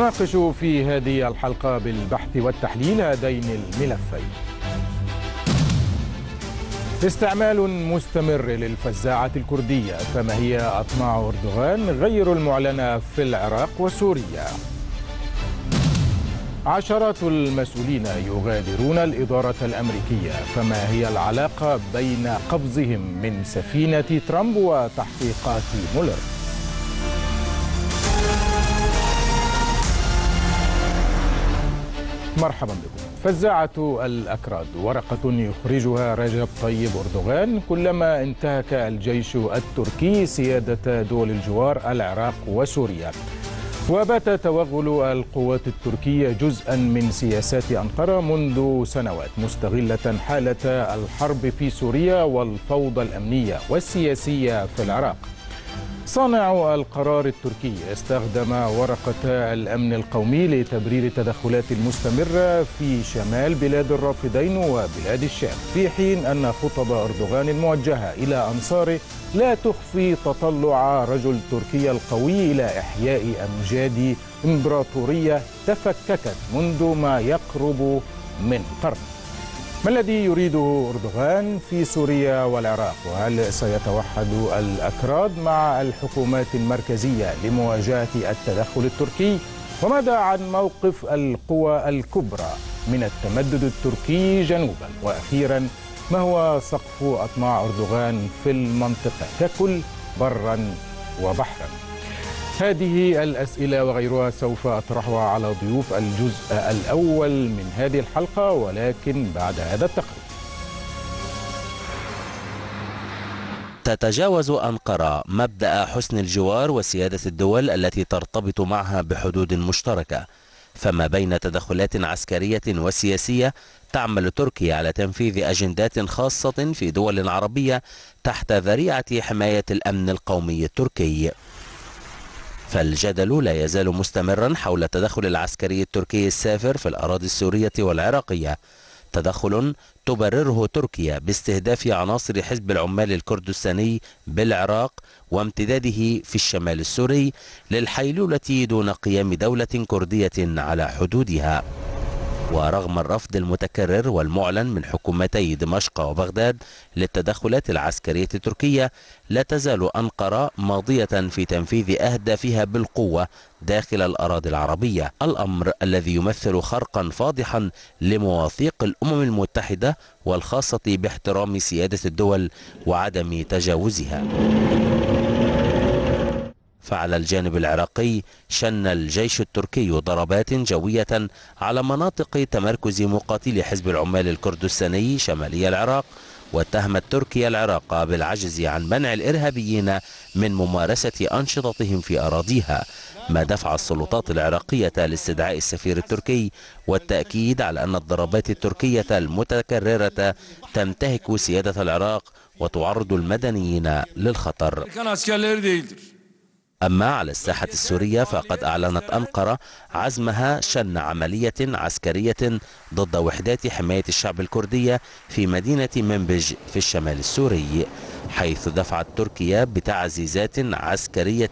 نناقش في هذه الحلقة بالبحث والتحليل هذين الملفين استعمال مستمر للفزاعة الكردية فما هي أطماع أردوغان غير المعلنة في العراق وسوريا عشرات المسؤولين يغادرون الإدارة الأمريكية فما هي العلاقة بين قفزهم من سفينة ترامب وتحقيقات مولر؟ مرحبا بكم فزاعة الأكراد ورقة يخرجها رجب طيب أردوغان كلما انتهك الجيش التركي سيادة دول الجوار العراق وسوريا وبات توغل القوات التركية جزءا من سياسات أنقرة منذ سنوات مستغلة حالة الحرب في سوريا والفوضى الأمنية والسياسية في العراق صانع القرار التركي استخدم ورقة الأمن القومي لتبرير التدخلات المستمرة في شمال بلاد الرافدين وبلاد الشام في حين أن خطب أردوغان الموجهة إلى أنصاره لا تخفي تطلع رجل تركيا القوي إلى إحياء أمجاد إمبراطورية تفككت منذ ما يقرب من قرن ما الذي يريده أردوغان في سوريا والعراق وهل سيتوحد الأكراد مع الحكومات المركزية لمواجهة التدخل التركي وماذا عن موقف القوى الكبرى من التمدد التركي جنوبا وأخيرا ما هو سقف أطماع أردوغان في المنطقة ككل برا وبحرا هذه الأسئلة وغيرها سوف أطرحها على ضيوف الجزء الأول من هذه الحلقة ولكن بعد هذا التقرير تتجاوز أنقرة مبدأ حسن الجوار وسيادة الدول التي ترتبط معها بحدود مشتركة فما بين تدخلات عسكرية وسياسية تعمل تركيا على تنفيذ أجندات خاصة في دول عربية تحت ذريعة حماية الأمن القومي التركي فالجدل لا يزال مستمرا حول التدخل العسكري التركي السافر في الأراضي السورية والعراقية تدخل تبرره تركيا باستهداف عناصر حزب العمال الكردستاني بالعراق وامتداده في الشمال السوري للحيلولة دون قيام دولة كردية على حدودها ورغم الرفض المتكرر والمعلن من حكومتي دمشق وبغداد للتدخلات العسكرية التركية لا تزال أنقرة ماضية في تنفيذ أهدافها بالقوة داخل الأراضي العربية الأمر الذي يمثل خرقا فاضحا لمواثيق الأمم المتحدة والخاصة باحترام سيادة الدول وعدم تجاوزها فعلى الجانب العراقي شن الجيش التركي ضربات جوية على مناطق تمركز مقاتلي حزب العمال الكردستاني شمالي العراق واتهمت تركيا العراق بالعجز عن منع الإرهابيين من ممارسة أنشطتهم في أراضيها ما دفع السلطات العراقية لاستدعاء السفير التركي والتأكيد على أن الضربات التركية المتكررة تنتهك سيادة العراق وتعرض المدنيين للخطر أما على الساحة السورية فقد أعلنت أنقرة عزمها شن عملية عسكرية ضد وحدات حماية الشعب الكردية في مدينة منبج في الشمال السوري حيث دفعت تركيا بتعزيزات عسكرية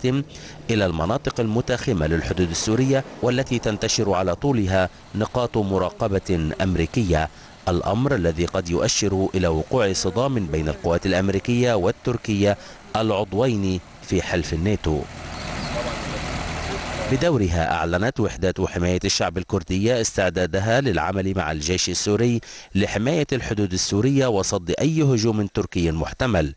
إلى المناطق المتاخمة للحدود السورية والتي تنتشر على طولها نقاط مراقبة أمريكية الأمر الذي قد يؤشر إلى وقوع صدام بين القوات الأمريكية والتركية العضوين في حلف الناتو بدورها أعلنت وحدات حماية الشعب الكردية استعدادها للعمل مع الجيش السوري لحماية الحدود السورية وصد أي هجوم تركي محتمل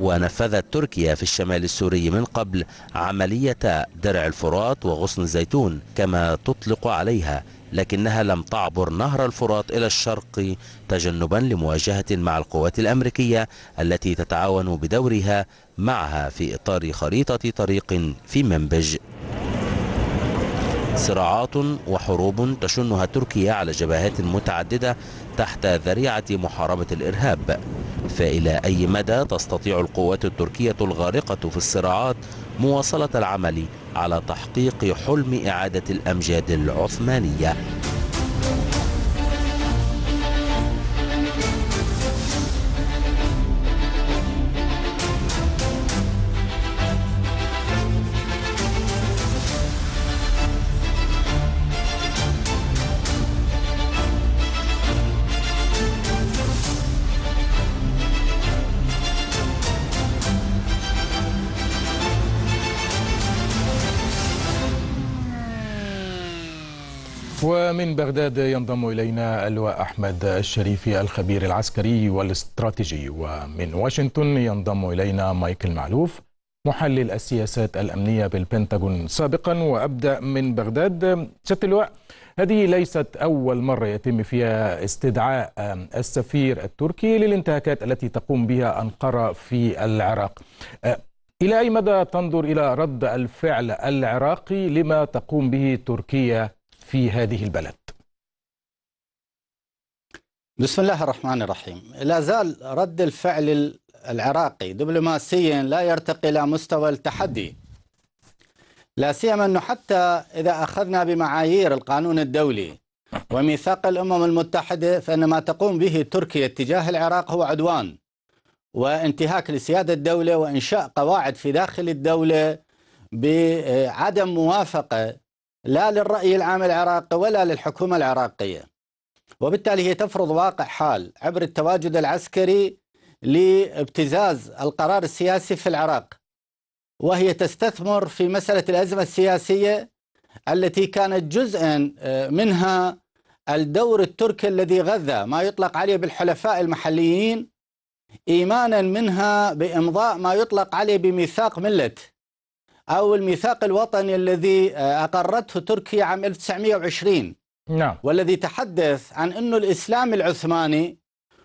ونفذت تركيا في الشمال السوري من قبل عملية درع الفرات وغصن الزيتون كما تطلق عليها لكنها لم تعبر نهر الفرات إلى الشرق تجنبا لمواجهة مع القوات الأمريكية التي تتعاون بدورها معها في إطار خريطة طريق في منبج صراعات وحروب تشنها تركيا على جبهات متعددة تحت ذريعة محاربة الإرهاب فإلى أي مدى تستطيع القوات التركية الغارقة في الصراعات مواصلة العمل على تحقيق حلم إعادة الأمجاد العثمانية بغداد ينضم إلينا اللواء أحمد الشريفي الخبير العسكري والاستراتيجي ومن واشنطن ينضم إلينا مايكل معلوف محلل السياسات الأمنية بالبنتاغون سابقا وأبدأ من بغداد سيادة اللواء هذه ليست أول مرة يتم فيها استدعاء السفير التركي للانتهاكات التي تقوم بها أنقرة في العراق إلى أي مدى تنظر إلى رد الفعل العراقي لما تقوم به تركيا في هذه البلد بسم الله الرحمن الرحيم لا زال رد الفعل العراقي دبلوماسيا لا يرتقي إلى مستوى التحدي لا سيما أنه حتى إذا أخذنا بمعايير القانون الدولي وميثاق الأمم المتحدة فإن ما تقوم به تركيا تجاه العراق هو عدوان وانتهاك لسيادة الدولة وإنشاء قواعد في داخل الدولة بعدم موافقة لا للرأي العام العراقي ولا للحكومة العراقية وبالتالي هي تفرض واقع حال عبر التواجد العسكري لابتزاز القرار السياسي في العراق وهي تستثمر في مسألة الأزمة السياسية التي كانت جزءا آه، منها الدور التركي الذي غذى ما يطلق عليه بالحلفاء المحليين إيمانا منها بإمضاء ما يطلق عليه بميثاق ملة أو الميثاق الوطني الذي آه، أقرته تركيا عام 1920 نعم والذي تحدث عن أنه الإسلام العثماني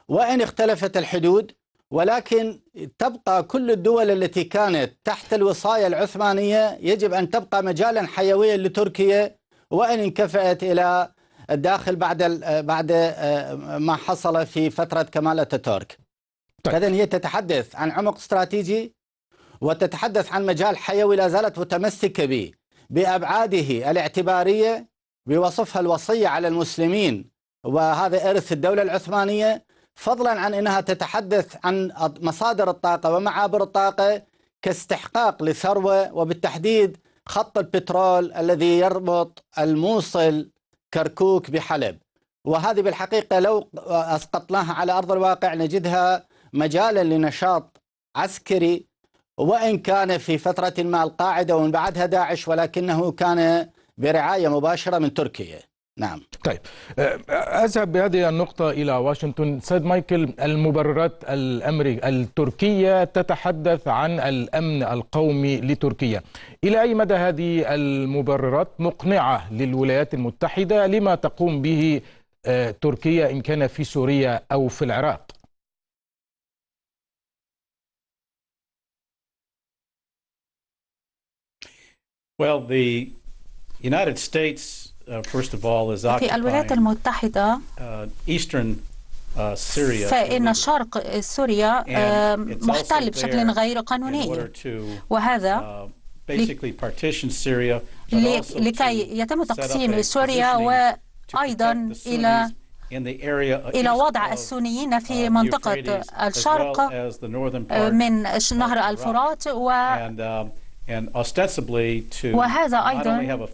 وإن اختلفت الحدود ولكن تبقى كل الدول التي كانت تحت الوصاية العثمانية يجب أن تبقى مجالا حيويا لتركيا وإن انكفأت إلى الداخل بعد بعد آه، ما حصل في فترة كمال أتاتورك طيب. إذن هي تتحدث عن عمق استراتيجي وتتحدث عن مجال حيوي لا زالت متمسكة به بأبعاده الاعتبارية بوصفها الوصية على المسلمين وهذا إرث الدولة العثمانية فضلا عن أنها تتحدث عن مصادر الطاقة ومعابر الطاقة كاستحقاق لثروة وبالتحديد خط البترول الذي يربط الموصل كركوك بحلب وهذه بالحقيقة لو أسقطناها على أرض الواقع نجدها مجالا لنشاط عسكري وإن كان في فترة ما القاعدة ومن بعدها داعش ولكنه كان برعاية مباشرة من تركيا نعم طيب أه، أه، أذهب بهذه النقطة إلى واشنطن سيد مايكل المبررات الأمري التركية تتحدث عن الأمن القومي لتركيا إلى أي مدى هذه المبررات مقنعة للولايات المتحدة لما تقوم به أه، تركيا إن كان في سوريا أو في العراق Well, the United States, uh, first of all, is في الولايات المتحدة uh, Eastern uh, فإن شرق سوريا uh, محتل بشكل غير قانوني وهذا uh, لكي يتم تقسيم سوريا وأيضا إلى إلى وضع السنيين في منطقة الشرق من نهر الفرات و um, وهذا أيضا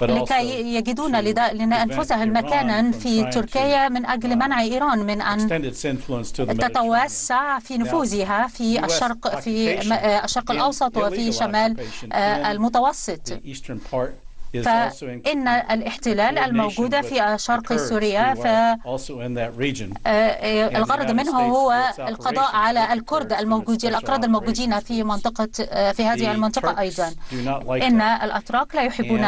لكي يجدون لأنفسهم مكانا في تركيا من أجل uh, منع إيران من أن تتوسع في نفوذها في الشرق في الشرق الأوسط وفي شمال آه، المتوسط فإن الاحتلال الموجود في شرق سوريا فالغرض آه، آه، منه هو القضاء على الكرد الموجودين الأكراد الموجودين في منطقة آه، في هذه المنطقة أيضا إن الأتراك لا يحبون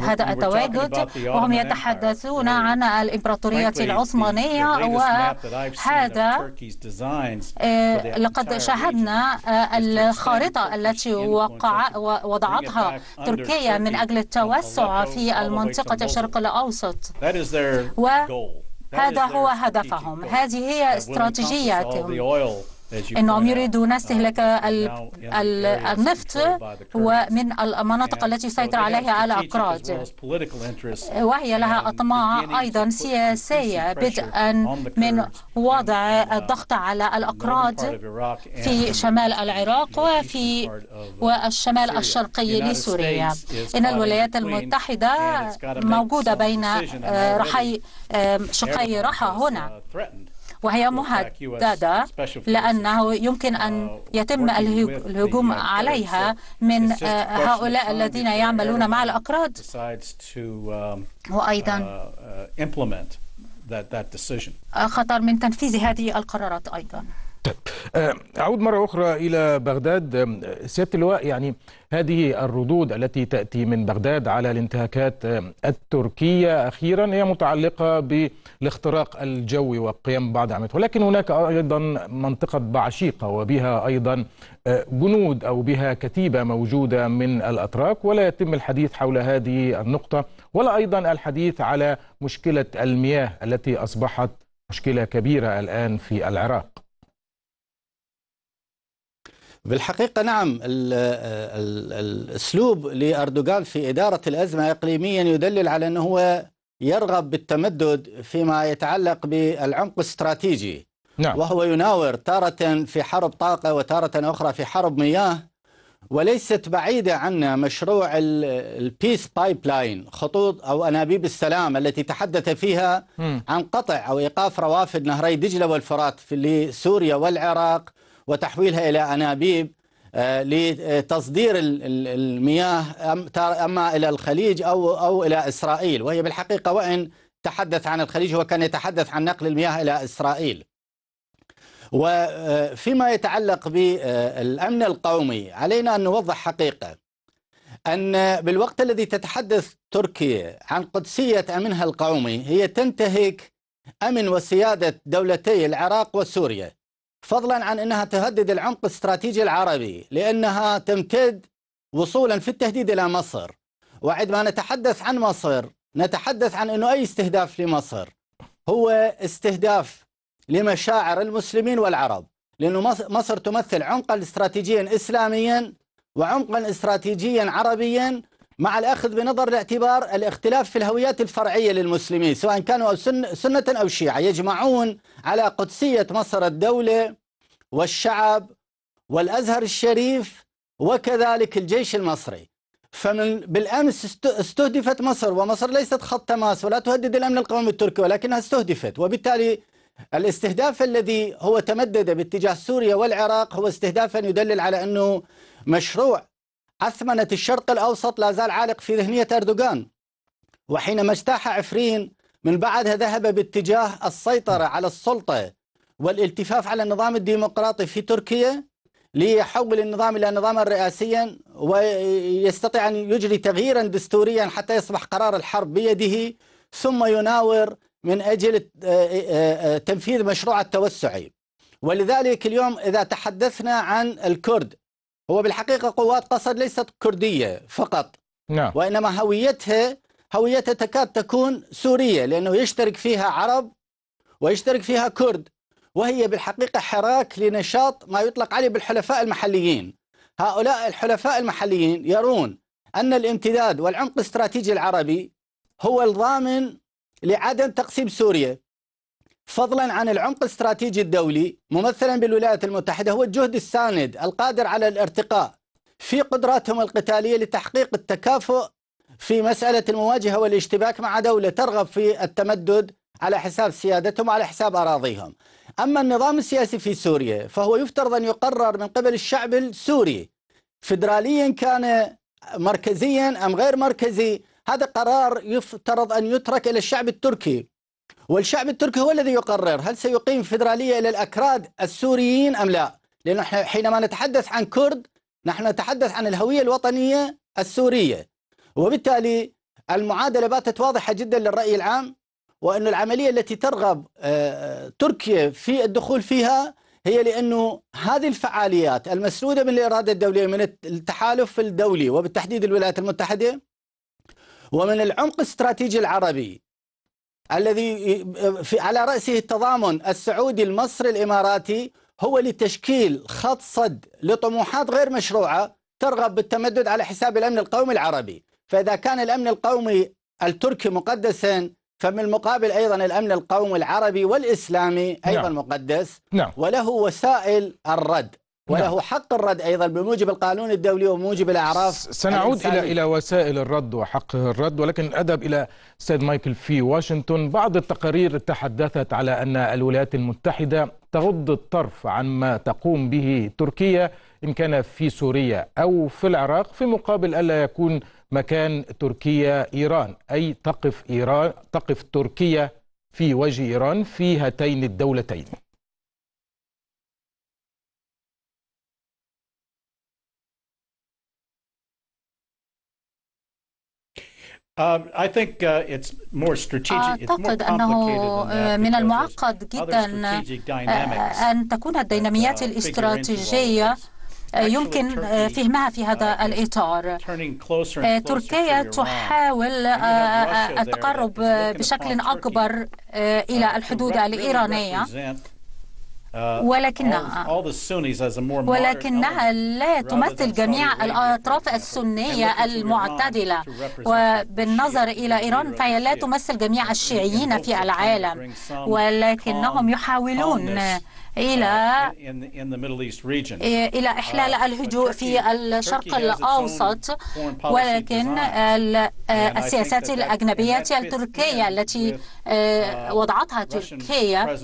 هذا التواجد وهم يتحدثون عن الإمبراطورية العثمانية وهذا لقد شاهدنا الخارطة التي وقع وضعتها تركيا من أجل التواجد التوسع في المنطقة الشرق الأوسط وهذا هو هدفهم هذه هي استراتيجيتهم أنهم يريدون استهلاك uh, النفط ومن المناطق التي يسيطر عليها على أكراد وهي لها أطماع أيضا سياسية بدءا من وضع uh, الضغط على الأكراد في شمال العراق وفي uh, والشمال الشرقي لسوريا إن الولايات المتحدة موجودة بين آه، رحي آه، شقي رحى هنا وهي مهددة لأنه يمكن أن uh, يتم uh, الهجوم عليها من uh, هؤلاء الذين يعملون مع الأكراد um, وأيضا خطر من تنفيذ هذه القرارات أيضا طيب آه، أعود مرة أخرى إلى بغداد سيادة اللواء يعني هذه الردود التي تأتي من بغداد على الانتهاكات التركية أخيرا هي متعلقة بالاختراق الجوي وقيام بعض عمليات ولكن هناك أيضا منطقة بعشيقة وبها أيضا آه، جنود أو بها كتيبة موجودة من الأتراك ولا يتم الحديث حول هذه النقطة ولا أيضا الحديث على مشكلة المياه التي أصبحت مشكلة كبيرة الآن في العراق بالحقيقة نعم الأسلوب لأردوغان في إدارة الأزمة إقليميا يدلل على أنه هو يرغب بالتمدد فيما يتعلق بالعمق الاستراتيجي نعم. وهو يناور تارة في حرب طاقة وتارة أخرى في حرب مياه وليست بعيدة عنا مشروع البيس بايب لاين خطوط أو أنابيب السلام التي تحدث فيها عن قطع أو إيقاف روافد نهري دجلة والفرات في لسوريا والعراق وتحويلها إلى أنابيب آه، لتصدير المياه أما إلى الخليج أو, أو إلى إسرائيل وهي بالحقيقة وإن تحدث عن الخليج هو كان يتحدث عن نقل المياه إلى إسرائيل وفيما آه، يتعلق بالأمن آه، القومي علينا أن نوضح حقيقة أن بالوقت الذي تتحدث تركيا عن قدسية أمنها القومي هي تنتهك أمن وسيادة دولتي العراق وسوريا فضلا عن أنها تهدد العمق الاستراتيجي العربي لأنها تمتد وصولا في التهديد إلى مصر وعندما نتحدث عن مصر نتحدث عن أنه أي استهداف لمصر هو استهداف لمشاعر المسلمين والعرب لأنه مصر تمثل عمقا استراتيجيا إسلاميا وعمقا استراتيجيا عربيا مع الأخذ بنظر الاعتبار الاختلاف في الهويات الفرعية للمسلمين سواء كانوا سنة أو شيعة يجمعون على قدسية مصر الدولة والشعب والأزهر الشريف وكذلك الجيش المصري فمن بالامس استهدفت مصر ومصر ليست خط تماس ولا تهدد الامن القومي التركي ولكنها استهدفت وبالتالي الاستهداف الذي هو تمدد باتجاه سوريا والعراق هو استهدافا يدلل على انه مشروع أثمنت الشرق الأوسط لا زال عالق في ذهنية أردوغان وحينما اجتاح عفرين من بعدها ذهب باتجاه السيطرة على السلطة والالتفاف على النظام الديمقراطي في تركيا ليحول النظام إلى نظاما رئاسيا ويستطيع أن يجري تغييرا دستوريا حتى يصبح قرار الحرب بيده ثم يناور من أجل آه، آه، آه، تنفيذ مشروع التوسعي ولذلك اليوم إذا تحدثنا عن الكرد هو بالحقيقة قوات قصر ليست كردية فقط نعم. وإنما هويتها هويتها تكاد تكون سورية لأنه يشترك فيها عرب ويشترك فيها كرد وهي بالحقيقة حراك لنشاط ما يطلق عليه بالحلفاء المحليين هؤلاء الحلفاء المحليين يرون أن الامتداد والعمق الاستراتيجي العربي هو الضامن لعدم تقسيم سوريا فضلا عن العمق الاستراتيجي الدولي ممثلا بالولايات المتحدة هو الجهد الساند القادر على الارتقاء في قدراتهم القتالية لتحقيق التكافؤ في مسألة المواجهة والاشتباك مع دولة ترغب في التمدد على حساب سيادتهم وعلى حساب أراضيهم أما النظام السياسي في سوريا فهو يفترض أن يقرر من قبل الشعب السوري فدراليا كان مركزيا أم غير مركزي هذا قرار يفترض أن يترك إلى الشعب التركي والشعب التركي هو الذي يقرر هل سيقيم فيدرالية للأكراد السوريين أم لا لأنه حينما نتحدث عن كرد نحن نتحدث عن الهوية الوطنية السورية وبالتالي المعادلة باتت واضحة جدا للرأي العام وأن العملية التي ترغب آه، تركيا في الدخول فيها هي لأنه هذه الفعاليات المسنودة من الإرادة الدولية من التحالف الدولي وبالتحديد الولايات المتحدة ومن العمق الاستراتيجي العربي الذي في على رأسه التضامن السعودي المصري الإماراتي هو لتشكيل خط صد لطموحات غير مشروعة ترغب بالتمدد على حساب الأمن القومي العربي فإذا كان الأمن القومي التركي مقدسا فمن المقابل أيضا الأمن القومي العربي والإسلامي أيضا نعم. مقدس نعم. وله وسائل الرد وله نعم. حق الرد ايضا بموجب القانون الدولي وموجب الاعراف سنعود الى الى وسائل الرد وحق الرد ولكن الادب الى سيد مايكل في واشنطن بعض التقارير تحدثت على ان الولايات المتحده تغض الطرف عن ما تقوم به تركيا ان كان في سوريا او في العراق في مقابل الا يكون مكان تركيا ايران اي تقف ايران تقف تركيا في وجه ايران في هاتين الدولتين Um, uh, أعتقد أنه آه، من المعقد جدا آه، أن تكون الديناميات uh, الاستراتيجية آه، يمكن uh, فهمها في هذا الإطار تركيا تحاول التقرب بشكل أكبر إلى الحدود الإيرانية Uh, ولكنها ولكنها لا تمثل جميع الأطراف السنية المعتدلة وبالنظر إلى إيران فهي لا تمثل جميع الشيعيين في العالم ولكنهم يحاولون إلى إلى إحلال uh, الهجوء في الشرق الأوسط ولكن uh, السياسات الأجنبية التركية التي وضعتها تركيا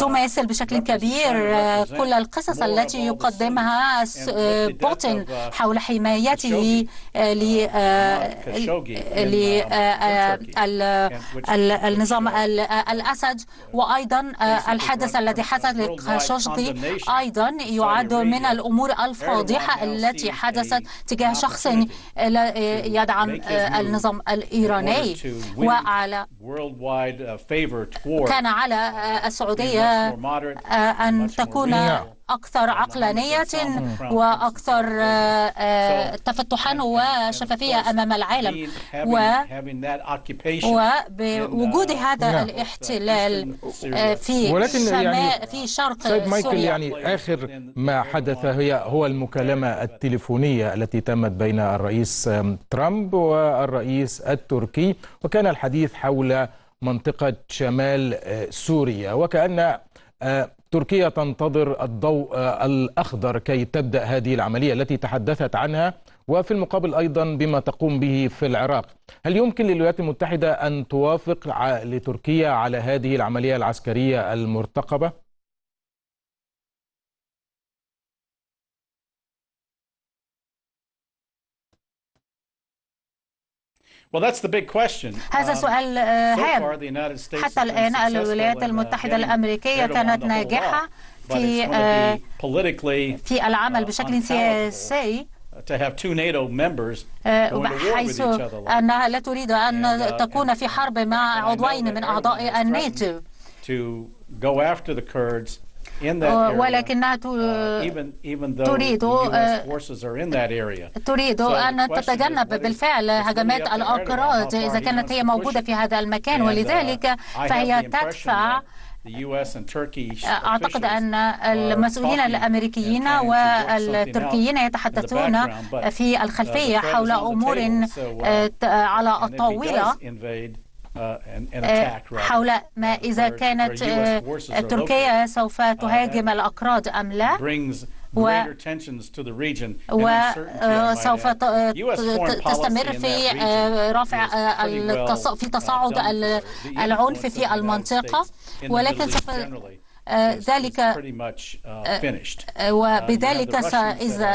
تماثل بشكل كبير آه، كل القصص التي يقدمها آه، بوتين حول حمايته آه، للنظام الأسد وأيضا الحدث الذي حدث لخاشقجي أيضا يعد من الأمور الفاضحة التي حدثت تجاه شخص يدعم النظام الإيراني وعلى كان على السعودية آه، أن تكون نعم. أكثر عقلانية وأكثر آه، آه، تفتحا وشفافية أمام العالم و... Uh, وبوجود هذا نعم. الاحتلال في ولكن يعني في شرق سيد مايكل سوريا. يعني آخر ما حدث هي هو المكالمة التليفونية التي تمت بين الرئيس ترامب والرئيس التركي وكان الحديث حول منطقة شمال آه، سوريا وكأن آه، تركيا تنتظر الضوء آه، الأخضر كي تبدأ هذه العملية التي تحدثت عنها وفي المقابل أيضا بما تقوم به في العراق هل يمكن للولايات المتحدة أن توافق لتركيا على هذه العملية العسكرية المرتقبة؟ هذا سؤال هام حتى الآن الولايات المتحدة الأمريكية كانت ناجحة في في العمل بشكل سياسي حيث أنها لا تريد أن تكون في حرب مع عضوين من أعضاء الناتو Uh, ولكنها uh, تريد uh, تريد أن تتجنب بالفعل هجمات الاكراد إذا كانت هي موجودة في هذا المكان ولذلك فهي تدفع أعتقد أن المسؤولين الأمريكيين والتركيين يتحدثون في الخلفية حول أمور على الطاولة Uh, uh, حول ما uh, إذا كانت تركيا سوف تهاجم الأكراد أم لا وسوف تستمر في رفع في تصاعد العنف في المنطقة ولكن سوف Uh, ذلك uh, uh, وبذلك إذا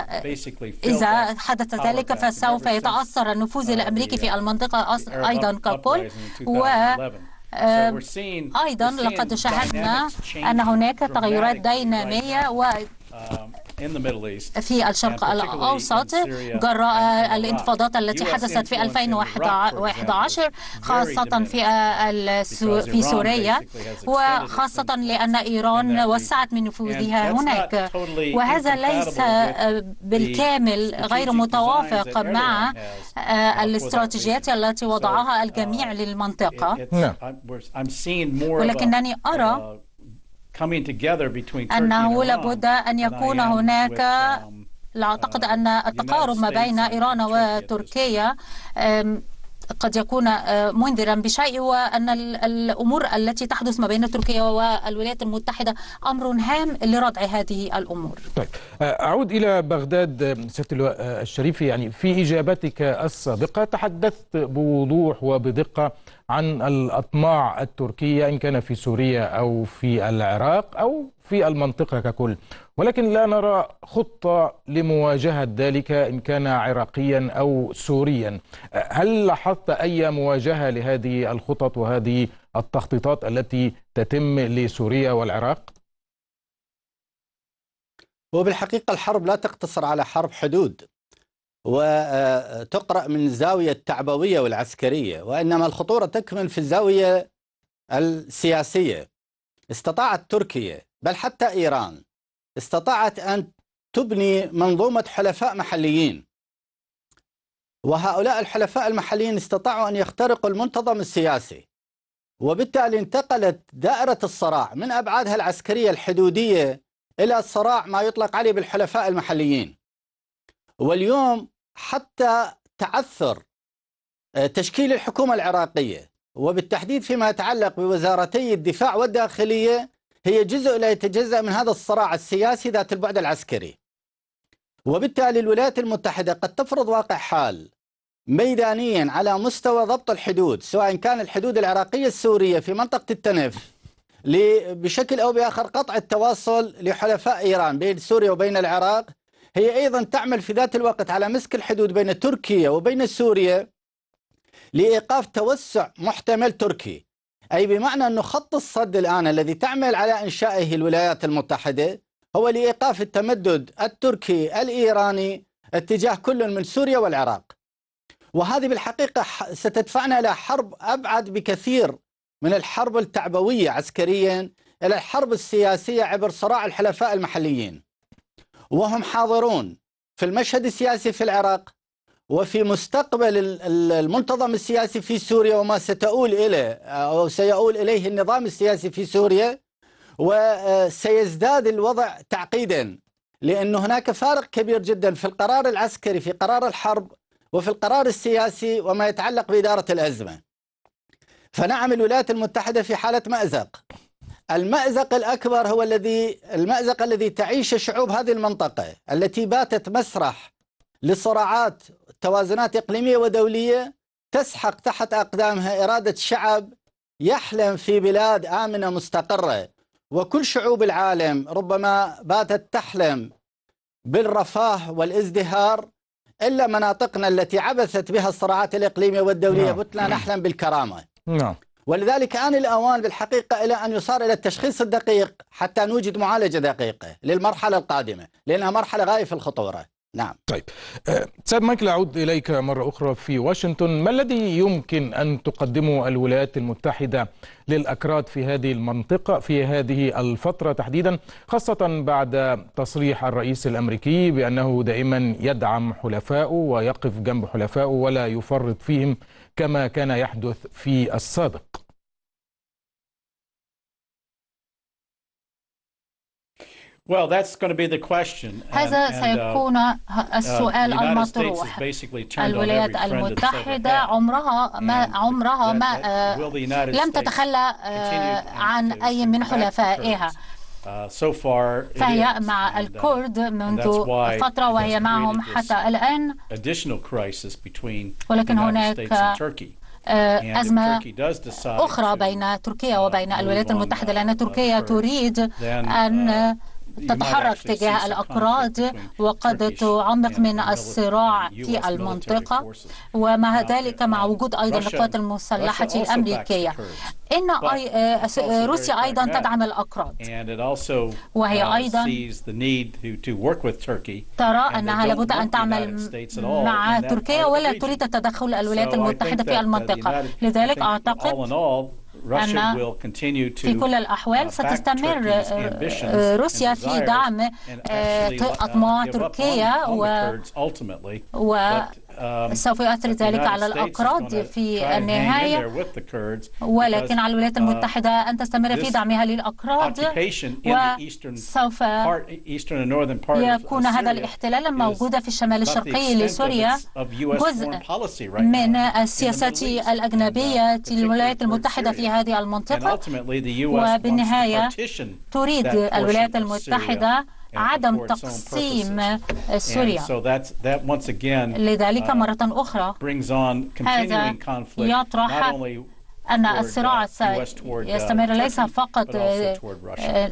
إذا حدث ذلك فسوف يتأثر النفوذ الأمريكي في المنطقة أيضا ككل و آه، أيضا لقد شاهدنا أن هناك تغيرات دينامية و um, في الشرق الأوسط جراء الانتفاضات التي حدثت في 2011 خاصة في في سوريا وخاصة لأن إيران وسعت من نفوذها هناك وهذا ليس آه، بالكامل غير متوافق مع آه، الاستراتيجيات التي وضعها uh, الجميع للمنطقة ولكنني أرى uh, أنه لابد أن يكون هناك um, لا أعتقد uh, أن التقارب ما بين إيران وتركيا قد يكون آه، منذرا بشيء وأن الأمور التي تحدث ما بين تركيا والولايات المتحدة أمر هام لردع هذه الأمور طيب آه، أعود إلى بغداد سيادة آه، الشريف يعني في إجابتك السابقة تحدثت بوضوح وبدقة عن الأطماع التركية إن كان في سوريا أو في العراق أو في المنطقة ككل ولكن لا نرى خطة لمواجهة ذلك إن كان عراقيا أو سوريا هل لاحظت أي مواجهة لهذه الخطط وهذه التخطيطات التي تتم لسوريا والعراق؟ وبالحقيقة الحرب لا تقتصر على حرب حدود وتقرأ من الزاوية التعبوية والعسكرية وإنما الخطورة تكمن في الزاوية السياسية استطاعت تركيا بل حتى إيران استطاعت أن تبني منظومة حلفاء محليين وهؤلاء الحلفاء المحليين استطاعوا أن يخترقوا المنتظم السياسي وبالتالي انتقلت دائرة الصراع من أبعادها العسكرية الحدودية إلى الصراع ما يطلق عليه بالحلفاء المحليين واليوم حتى تعثر آه، تشكيل الحكومة العراقية وبالتحديد فيما يتعلق بوزارتي الدفاع والداخلية هي جزء لا يتجزأ من هذا الصراع السياسي ذات البعد العسكري وبالتالي الولايات المتحدة قد تفرض واقع حال ميدانيا على مستوى ضبط الحدود سواء كان الحدود العراقية السورية في منطقة التنف بشكل أو بآخر قطع التواصل لحلفاء إيران بين سوريا وبين العراق هي أيضا تعمل في ذات الوقت على مسك الحدود بين تركيا وبين سوريا لإيقاف توسع محتمل تركي أي بمعنى أنه خط الصد الآن الذي تعمل على إنشائه الولايات المتحدة هو لإيقاف التمدد التركي الإيراني اتجاه كل من سوريا والعراق وهذه بالحقيقة ستدفعنا إلى حرب أبعد بكثير من الحرب التعبوية عسكريا إلى الحرب السياسية عبر صراع الحلفاء المحليين وهم حاضرون في المشهد السياسي في العراق وفي مستقبل المنتظم السياسي في سوريا وما ستؤول إليه أو سيؤول إليه النظام السياسي في سوريا وسيزداد آه، الوضع تعقيدا لأن هناك فارق كبير جدا في القرار العسكري في قرار الحرب وفي القرار السياسي وما يتعلق بإدارة الأزمة فنعم الولايات المتحدة في حالة مأزق المأزق الأكبر هو الذي المأزق الذي تعيش شعوب هذه المنطقة التي باتت مسرح لصراعات توازنات إقليمية ودولية تسحق تحت أقدامها إرادة شعب يحلم في بلاد آمنة مستقرة وكل شعوب العالم ربما باتت تحلم بالرفاه والازدهار إلا مناطقنا التي عبثت بها الصراعات الإقليمية والدولية بتنا نعم. نعم. نحلم بالكرامة نعم ولذلك آن الأوان بالحقيقة إلى أن يصار إلى التشخيص الدقيق حتى نوجد معالجة دقيقة للمرحلة القادمة لأنها مرحلة غاية في الخطورة نعم طيب آه، سيد مايكل أعود إليك مرة أخرى في واشنطن ما الذي يمكن أن تقدمه الولايات المتحدة للأكراد في هذه المنطقة في هذه الفترة تحديدا خاصة بعد تصريح الرئيس الأمريكي بأنه دائما يدعم حلفائه ويقف جنب حلفائه ولا يفرط فيهم كما كان يحدث في السابق Well, that's going to be the question. هذا and, سيكون uh, السؤال uh, المطروح. الولايات المتحدة عمرها ما عمرها ما uh, لم تتخلى uh, عن أي من حلفائها. Uh, فهي مع الكرد منذ فترة وهي معهم حتى الآن ولكن هناك أزمة أخرى بين تركيا وبين الولايات المتحدة لأن تركيا تريد أن تتحرك تجاه الأكراد وقد تعمق من الصراع في المنطقة ومع ذلك مع وجود أيضا القوات المسلحة الأمريكية إن آه، آه، روسيا أيضا تدعم الأكراد وهي uh, أيضا ترى أنها لابد أن تعمل مع تركيا ولا تريد تدخل الولايات المتحدة في المنطقة لذلك أعتقد أن في كل الأحوال uh, ستستمر uh, uh, روسيا في دعم أطماع تركيا و Um, سوف يؤثر ذلك على الأكراد في النهاية ولكن على الولايات uh, المتحدة أن تستمر في دعمها للأكراد وسوف uh, يكون هذا الاحتلال الموجود في الشمال الشرقي لسوريا جزء من uh, السياسات الأجنبية للولايات المتحدة في هذه المنطقة وبالنهاية تريد الولايات المتحدة عدم تقسيم سوريا لذلك uh, مرة أخرى هذا يطرح أن uh, الصراع uh, سيستمر ليس فقط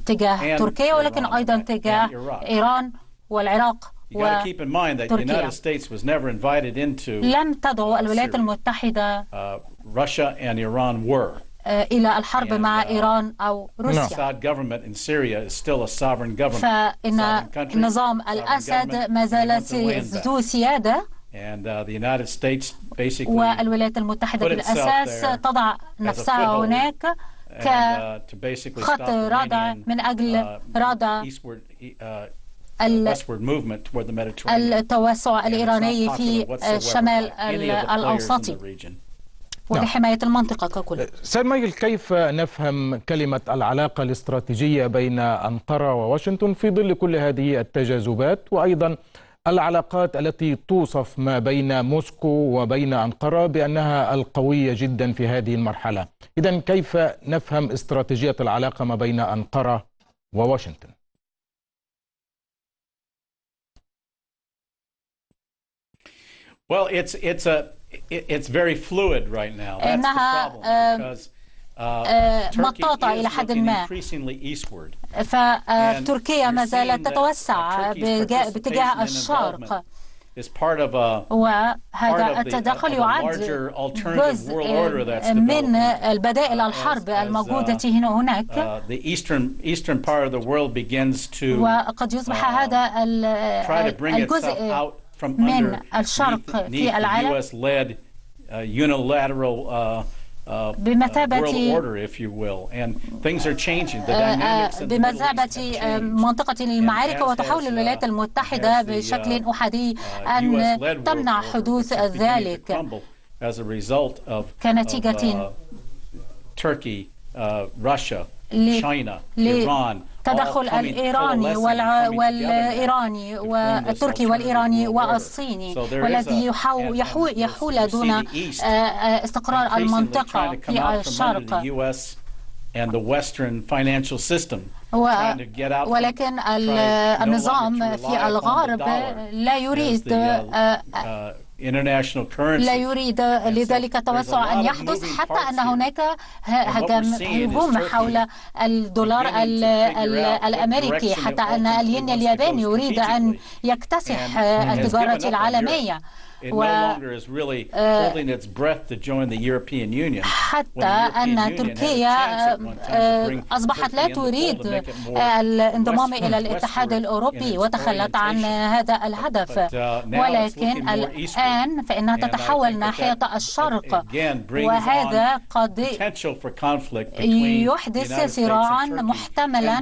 تجاه آه، تركيا ولكن أيضا تجاه إيران والعراق وتركيا لم تدعو الولايات المتحدة were. آه، إلى الحرب مع uh, إيران أو روسيا فإن نظام الأسد ما زال ذو سيادة uh, والولايات المتحدة بالأساس تضع نفسها هناك كخط uh, رادع من أجل رادع e, التوسع الإيراني في الشمال الأوسطي ولحماية نعم. المنطقة ككل سيد مايكل كيف نفهم كلمة العلاقة الاستراتيجية بين أنقرة وواشنطن في ظل كل هذه التجاذبات وأيضا العلاقات التي توصف ما بين موسكو وبين أنقرة بأنها القوية جدا في هذه المرحلة إذا كيف نفهم استراتيجية العلاقة ما بين أنقرة وواشنطن Well, it's, it's a it's very fluid right now. That's the problem because uh, uh, Turkey is إلى increasingly eastward. فتركيا ما زالت تتوسع باتجاه الشرق. Is part of a وهذا part of التدخل the, يعد جزء من uh, البدائل الحرب as, الموجودة as, uh, هنا هناك uh, the eastern, eastern part of the world begins to, وقد يصبح uh, هذا الجزء uh, من الشرق في العالم uh, uh, uh, بمثابة آه، آه، بمثابة منطقة المعارك وتحاول الولايات المتحدة بشكل أحادي أن تمنع حدوث ذلك كنتيجة تركيا روسيا China, Iran, التدخل آه، الإيراني والإيراني والتركي والإيراني والصيني والذي يحول دون آه، آه، استقرار المنطقة في الشرق ولكن النظام في الغرب لا يريد لا يريد لذلك التوسع أن يحدث حتى أن هناك هجم هجوم حول الدولار الأمريكي حتى أن الين الياباني يريد أن يكتسح التجارة العالمية آه، حتى أن تركيا آه، آه، أصبحت لا تريد الانضمام إلى الاتحاد الأوروبي وتخلت عن هذا الهدف uh, ولكن الآن فإنها تتحول ناحية الشرق وهذا قد يحدث صراعا محتملا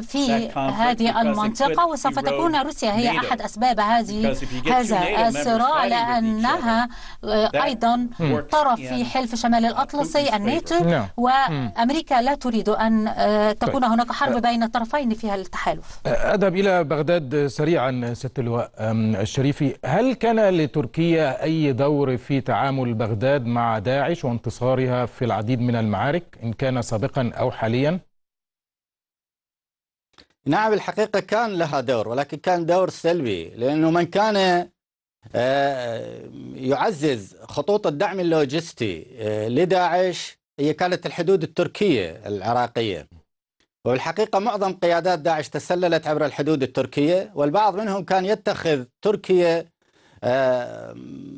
في هذه المنطقة وسوف تكون روسيا هي أحد أسباب هذه هذا الصراع لأنها آه، أيضا طرف في حلف شمال الأطلسي الناتو hmm. وأمريكا لا تريد أن آه، طيب. تكون هناك حرب آه. بين الطرفين في التحالف أذهب إلى بغداد سريعا ست اللواء الشريفي هل كان لتركيا أي دور في تعامل بغداد مع داعش وانتصارها في العديد من المعارك إن كان سابقا أو حاليا؟ نعم الحقيقة كان لها دور ولكن كان دور سلبي لأنه من كان آه، يعزز خطوط الدعم اللوجستي آه، لداعش هي كانت الحدود التركية العراقية والحقيقة معظم قيادات داعش تسللت عبر الحدود التركية والبعض منهم كان يتخذ تركيا آه،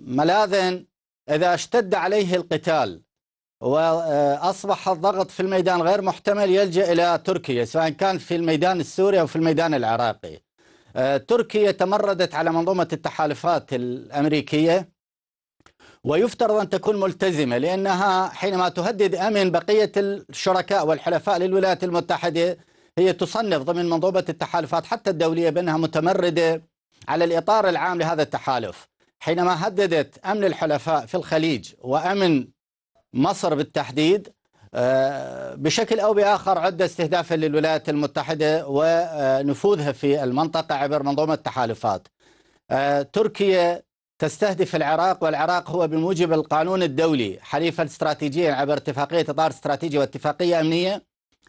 ملاذا إذا اشتد عليه القتال وأصبح الضغط في الميدان غير محتمل يلجأ إلى تركيا سواء كان في الميدان السوري أو في الميدان العراقي آه، تركيا تمردت على منظومة التحالفات الأمريكية ويفترض أن تكون ملتزمة لأنها حينما تهدد أمن بقية الشركاء والحلفاء للولايات المتحدة هي تصنف ضمن منظومة التحالفات حتى الدولية بأنها متمردة على الإطار العام لهذا التحالف حينما هددت أمن الحلفاء في الخليج وأمن مصر بالتحديد آه، بشكل أو بآخر عد استهدافا للولايات المتحدة ونفوذها في المنطقة عبر منظومة تحالفات آه، تركيا تستهدف العراق والعراق هو بموجب القانون الدولي حليفا استراتيجيا عبر اتفاقية إطار استراتيجي واتفاقية أمنية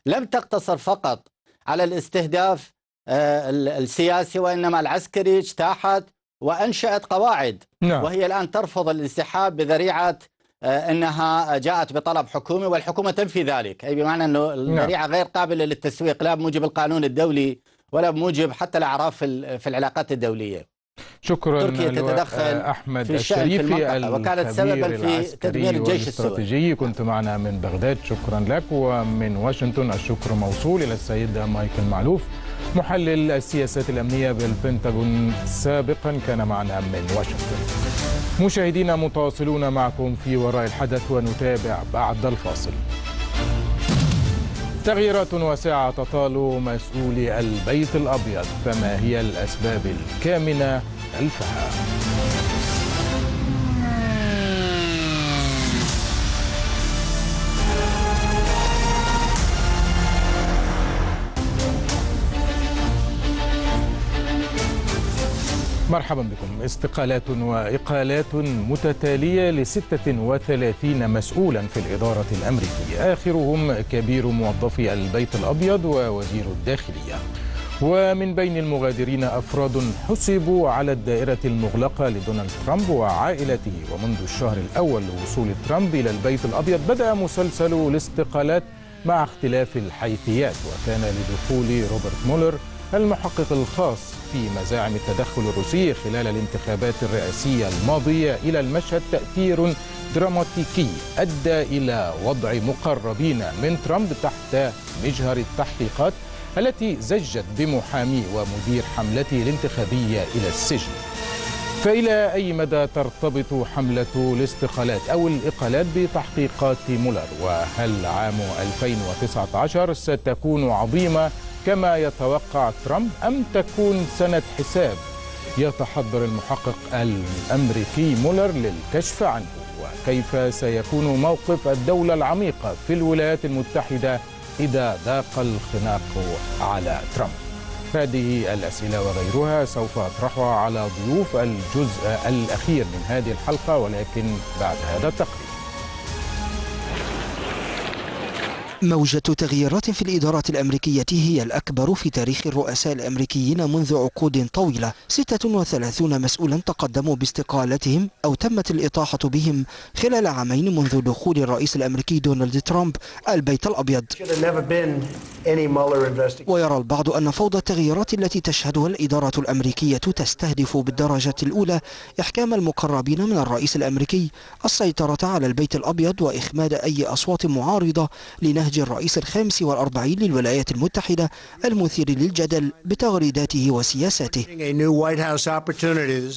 لم تقتصر فقط على الاستهداف آه، السياسي وإنما العسكري اجتاحت وأنشأت قواعد نعم. وهي الآن ترفض الانسحاب بذريعة آه، انها جاءت بطلب حكومي والحكومه تنفي ذلك، اي بمعنى انه نعم. الذريعه غير قابله للتسويق لا بموجب القانون الدولي ولا بموجب حتى الاعراف في العلاقات الدوليه. شكرا تركيا آه، تتدخل احمد في الشريفي في وكانت سببا في تدمير الجيش السوري كنت معنا من بغداد شكرا لك ومن واشنطن الشكر موصول الى السيد مايكل معلوف محلل السياسات الامنيه بالبنتاغون سابقا كان معنا من واشنطن مشاهدينا متواصلون معكم في وراء الحدث ونتابع بعد الفاصل تغييرات واسعة تطال مسؤولي البيت الأبيض فما هي الأسباب الكامنة خلفها؟ مرحبا بكم استقالات وإقالات متتالية ل 36 مسؤولا في الإدارة الأمريكية آخرهم كبير موظفي البيت الأبيض ووزير الداخلية ومن بين المغادرين أفراد حسبوا على الدائرة المغلقة لدونالد ترامب وعائلته ومنذ الشهر الأول لوصول ترامب إلى البيت الأبيض بدأ مسلسل الاستقالات مع اختلاف الحيثيات وكان لدخول روبرت مولر المحقق الخاص في مزاعم التدخل الروسي خلال الانتخابات الرئاسية الماضية إلى المشهد تأثير دراماتيكي أدى إلى وضع مقربين من ترامب تحت مجهر التحقيقات التي زجت بمحامي ومدير حملته الانتخابية إلى السجن فإلى أي مدى ترتبط حملة الاستقالات أو الإقالات بتحقيقات مولر وهل عام 2019 ستكون عظيمة كما يتوقع ترامب أم تكون سنة حساب يتحضر المحقق الأمريكي مولر للكشف عنه وكيف سيكون موقف الدولة العميقة في الولايات المتحدة إذا ضاق الخناق على ترامب هذه الأسئلة وغيرها سوف أطرحها على ضيوف الجزء الأخير من هذه الحلقة ولكن بعد هذا التقرير موجة تغييرات في الإدارة الأمريكية هي الأكبر في تاريخ الرؤساء الأمريكيين منذ عقود طويلة 36 مسؤولا تقدموا باستقالتهم أو تمت الإطاحة بهم خلال عامين منذ دخول الرئيس الأمريكي دونالد ترامب البيت الأبيض ويرى البعض أن فوضى التغييرات التي تشهدها الإدارة الأمريكية تستهدف بالدرجة الأولى إحكام المقربين من الرئيس الأمريكي السيطرة على البيت الأبيض وإخماد أي أصوات معارضة لنهج الخارجي الرئيس الخامس والأربعين للولايات المتحدة المثير للجدل بتغريداته وسياساته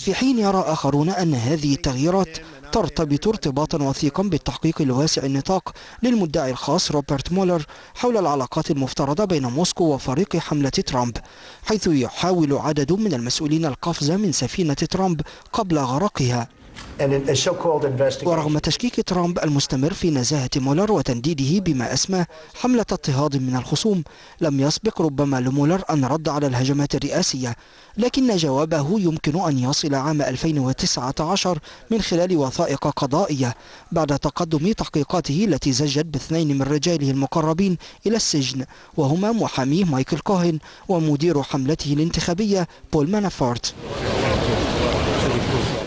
في حين يرى آخرون أن هذه التغييرات ترتبط ارتباطا وثيقا بالتحقيق الواسع النطاق للمدعي الخاص روبرت مولر حول العلاقات المفترضة بين موسكو وفريق حملة ترامب حيث يحاول عدد من المسؤولين القفز من سفينة ترامب قبل غرقها ورغم تشكيك ترامب المستمر في نزاهة مولر وتنديده بما أسماه حملة اضطهاد من الخصوم لم يسبق ربما لمولر أن رد على الهجمات الرئاسية لكن جوابه يمكن أن يصل عام 2019 من خلال وثائق قضائية بعد تقدم تحقيقاته التي زجت باثنين من رجاله المقربين إلى السجن وهما محاميه مايكل كوهن ومدير حملته الانتخابية بول مانافورت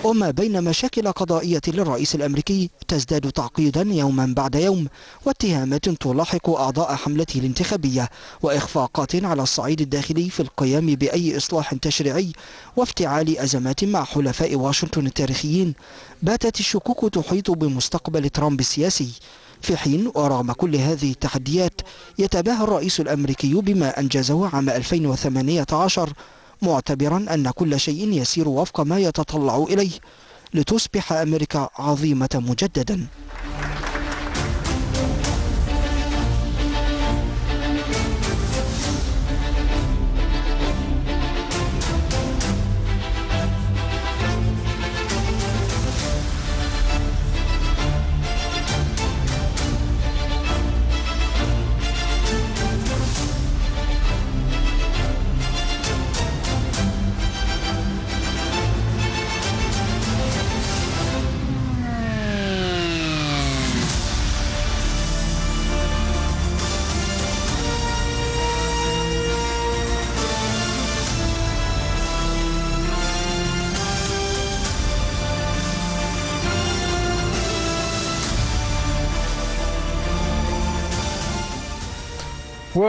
وما بين مشاكل قضائية للرئيس الأمريكي تزداد تعقيدا يوما بعد يوم واتهامات تلاحق أعضاء حملته الانتخابية وإخفاقات على الصعيد الداخلي في القيام بأي إصلاح تشريعي وافتعال أزمات مع حلفاء واشنطن التاريخيين باتت الشكوك تحيط بمستقبل ترامب السياسي في حين ورغم كل هذه التحديات يتباهى الرئيس الأمريكي بما أنجزه عام 2018 معتبرا أن كل شيء يسير وفق ما يتطلع إليه لتصبح أمريكا عظيمة مجددا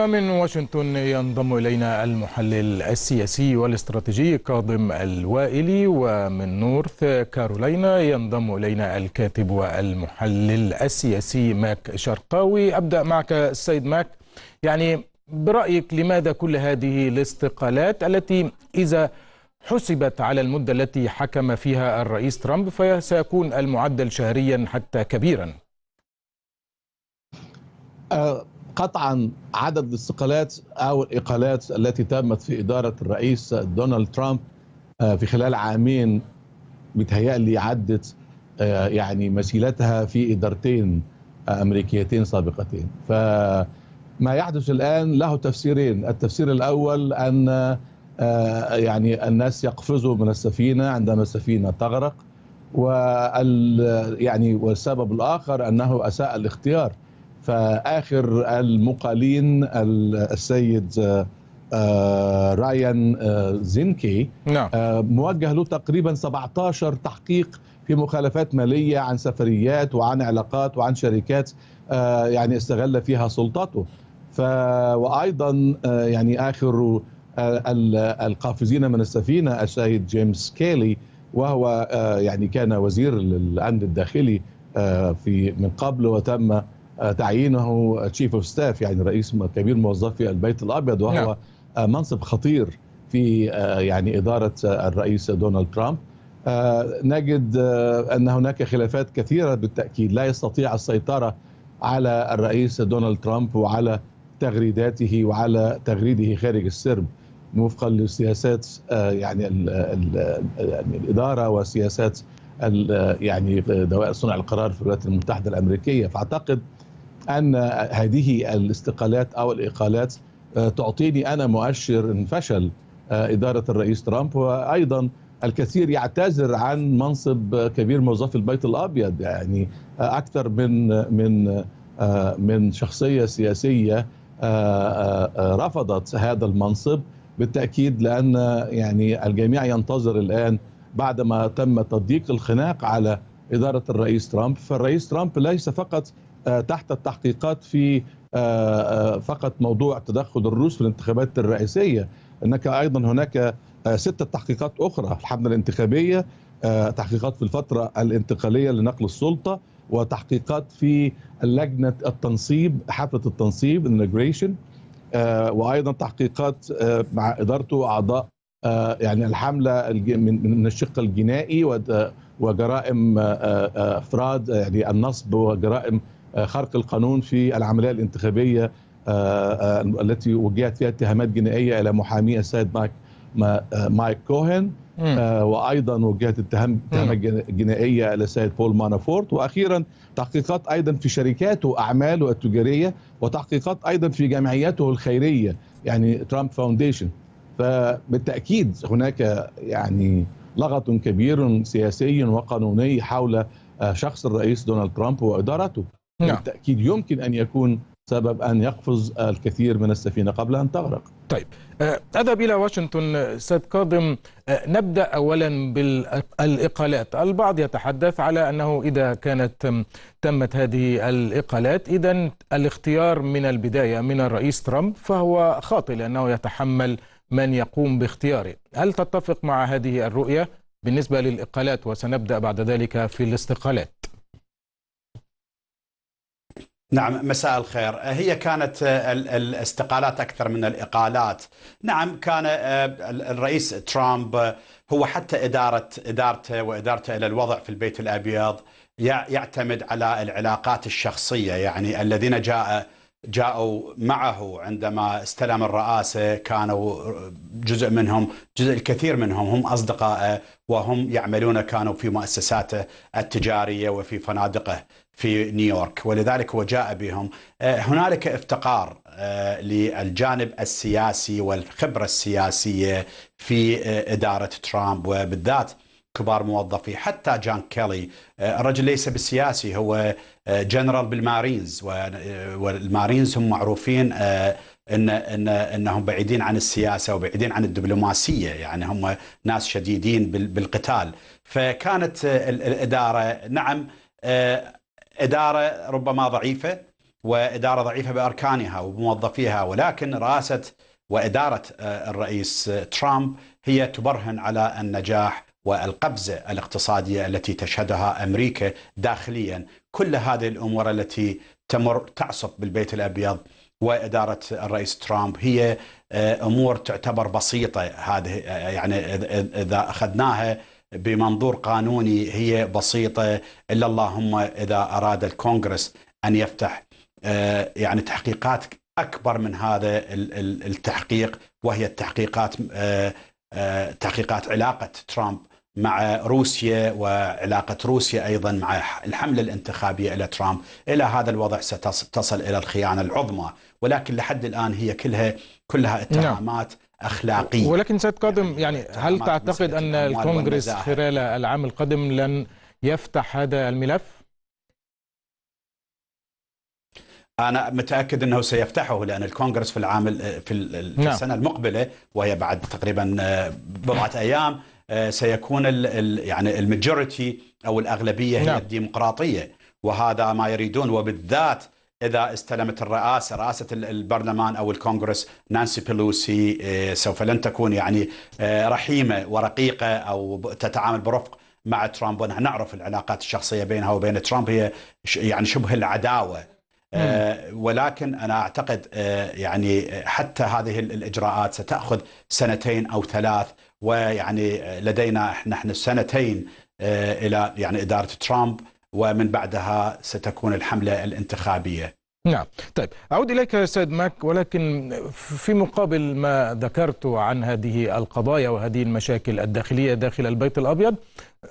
ومن واشنطن ينضم إلينا المحلل السياسي والاستراتيجي كاظم الوائلي ومن نورث كارولينا ينضم إلينا الكاتب والمحلل السياسي ماك شرقاوي أبدأ معك السيد ماك يعني برأيك لماذا كل هذه الاستقالات التي إذا حسبت على المدة التي حكم فيها الرئيس ترامب فسيكون المعدل شهريا حتى كبيرا أه قطعا عدد الاستقالات او الاقالات التي تمت في اداره الرئيس دونالد ترامب آه، في خلال عامين بتهيألي عدت آه، يعني مسيلتها في ادارتين آه، امريكيتين سابقتين فما يحدث الان له تفسيرين التفسير الاول ان يعني الناس يقفزوا من السفينه عندما السفينه تغرق وال يعني والسبب الاخر انه اساء الاختيار فاخر المقالين السيد آه، آه، رايان آه، زينكي نعم. موجه له تقريبا 17 تحقيق في مخالفات ماليه عن سفريات وعن علاقات وعن شركات يعني استغل فيها سلطته ف وايضا يعني اخر القافزين من السفينه السيد جيمس كيلي وهو يعني كان وزير الامن الداخلي في من قبل وتم تعيينه تشيف اوف ستاف يعني رئيس كبير موظفي البيت الابيض وهو نعم. آه، منصب خطير في آه، يعني اداره آه، الرئيس دونالد ترامب نجد ان هناك خلافات كثيره بالتاكيد لا يستطيع السيطره على الرئيس دونالد ترامب وعلى تغريداته وعلى تغريده خارج السرب وفقا لسياسات يعني, يعني الاداره وسياسات يعني دواء صنع القرار في الولايات المتحده الامريكيه فاعتقد ان هذه الاستقالات او الاقالات آه، تعطيني انا مؤشر ان فشل آه، اداره الرئيس ترامب وايضا الكثير يعتذر عن منصب كبير موظفي البيت الابيض يعني آه، اكثر من من من شخصيه سياسيه رفضت هذا المنصب بالتاكيد لان يعني الجميع ينتظر الان بعدما تم تضييق الخناق على اداره الرئيس ترامب فالرئيس ترامب ليس فقط آه، تحت التحقيقات في آه، آه، فقط موضوع تدخل الروس في الانتخابات الرئاسيه انك ايضا هناك ستة تحقيقات اخرى الحمله الانتخابيه تحقيقات في الفتره الانتقاليه لنقل السلطه وتحقيقات في لجنه التنصيب حفلة التنصيب الانجريشن وايضا تحقيقات مع ادارته اعضاء يعني الحمله من الشق الجنائي وجرائم افراد يعني النصب وجرائم آه، خرق القانون في العمليه الانتخابيه آه، آه، التي وجهت فيها اتهامات جنائيه الى محامي السيد مايك مايك كوهن وايضا وجهت اتهام اتهامات جنائيه إلى السيد بول مانافورت واخيرا تحقيقات ايضا في شركاته واعماله التجاريه وتحقيقات ايضا في جمعياته الخيريه يعني ترامب فاونديشن فبالتاكيد هناك يعني لغط كبير سياسي وقانوني حول شخص الرئيس دونالد ترامب وادارته نعم. بالتاكيد يمكن ان يكون سبب ان يقفز الكثير من السفينه قبل ان تغرق. طيب آه، اذهب الى واشنطن سيد كاظم آه، نبدا اولا بالاقالات، البعض يتحدث على انه اذا كانت تمت هذه الاقالات اذا الاختيار من البدايه من الرئيس ترامب فهو خاطئ لانه يتحمل من يقوم باختياره. هل تتفق مع هذه الرؤيه بالنسبه للاقالات وسنبدا بعد ذلك في الاستقالات؟ نعم مساء الخير آه، هي كانت آه، الاستقالات أكثر من الإقالات نعم كان آه، الرئيس ترامب هو حتى إدارة إدارته وإدارته إلى الوضع في البيت الأبيض يعتمد على العلاقات الشخصية يعني الذين جاء جاءوا معه عندما استلم الرئاسة كانوا جزء منهم جزء الكثير منهم هم أصدقائه وهم يعملون كانوا في مؤسساته التجارية وفي فنادقه في نيويورك ولذلك هو جاء بهم آه، هنالك افتقار آه، للجانب السياسي والخبرة السياسية في آه، إدارة ترامب وبالذات كبار موظفي حتى جان كيلي الرجل ليس بالسياسي هو جنرال بالمارينز والمارينز هم معروفين ان ان انهم بعيدين عن السياسه وبعيدين عن الدبلوماسيه يعني هم ناس شديدين بالقتال فكانت الاداره نعم إدارة ربما ضعيفة وإدارة ضعيفة بأركانها وبموظفيها ولكن رئاسة وإدارة آه، الرئيس آه، ترامب هي تبرهن على النجاح والقفزة الاقتصادية التي تشهدها أمريكا داخليا كل هذه الأمور التي تمر تعصف بالبيت الأبيض وإدارة الرئيس ترامب هي آه، أمور تعتبر بسيطة هذه يعني إذا أخذناها بمنظور قانوني هي بسيطة إلا اللهم إذا أراد الكونغرس أن يفتح آه، يعني تحقيقات أكبر من هذا التحقيق وهي التحقيقات آه، آه، تحقيقات علاقة ترامب مع روسيا وعلاقة روسيا أيضا مع الحملة الانتخابية إلى ترامب إلى هذا الوضع ستصل إلى الخيانة العظمى ولكن لحد الآن هي كلها كلها نعم. اتهامات أخلاقي ولكن سيد قادم يعني, يعني هل تعتقد أن الكونغرس خلال العام القادم لن يفتح هذا الملف؟ أنا متأكد أنه سيفتحه لأن الكونغرس في العام في نعم. السنة المقبلة وهي بعد تقريبا آه، بضعة أيام آه، سيكون يعني الماجورتي أو الأغلبية هي نعم. الديمقراطية وهذا ما يريدون وبالذات اذا استلمت الرئاسه رئاسه البرلمان او الكونغرس نانسي بيلوسي إيه، سوف لن تكون يعني إيه، رحيمه ورقيقه او تتعامل برفق مع ترامب ونحن نعرف العلاقات الشخصيه بينها وبين ترامب هي يعني شبه العداوه إيه، ولكن انا اعتقد يعني حتى هذه الاجراءات ستاخذ سنتين او ثلاث ويعني لدينا نحن سنتين الى يعني اداره ترامب ومن بعدها ستكون الحملة الانتخابية نعم طيب أعود إليك يا سيد ماك ولكن في مقابل ما ذكرت عن هذه القضايا وهذه المشاكل الداخلية داخل البيت الأبيض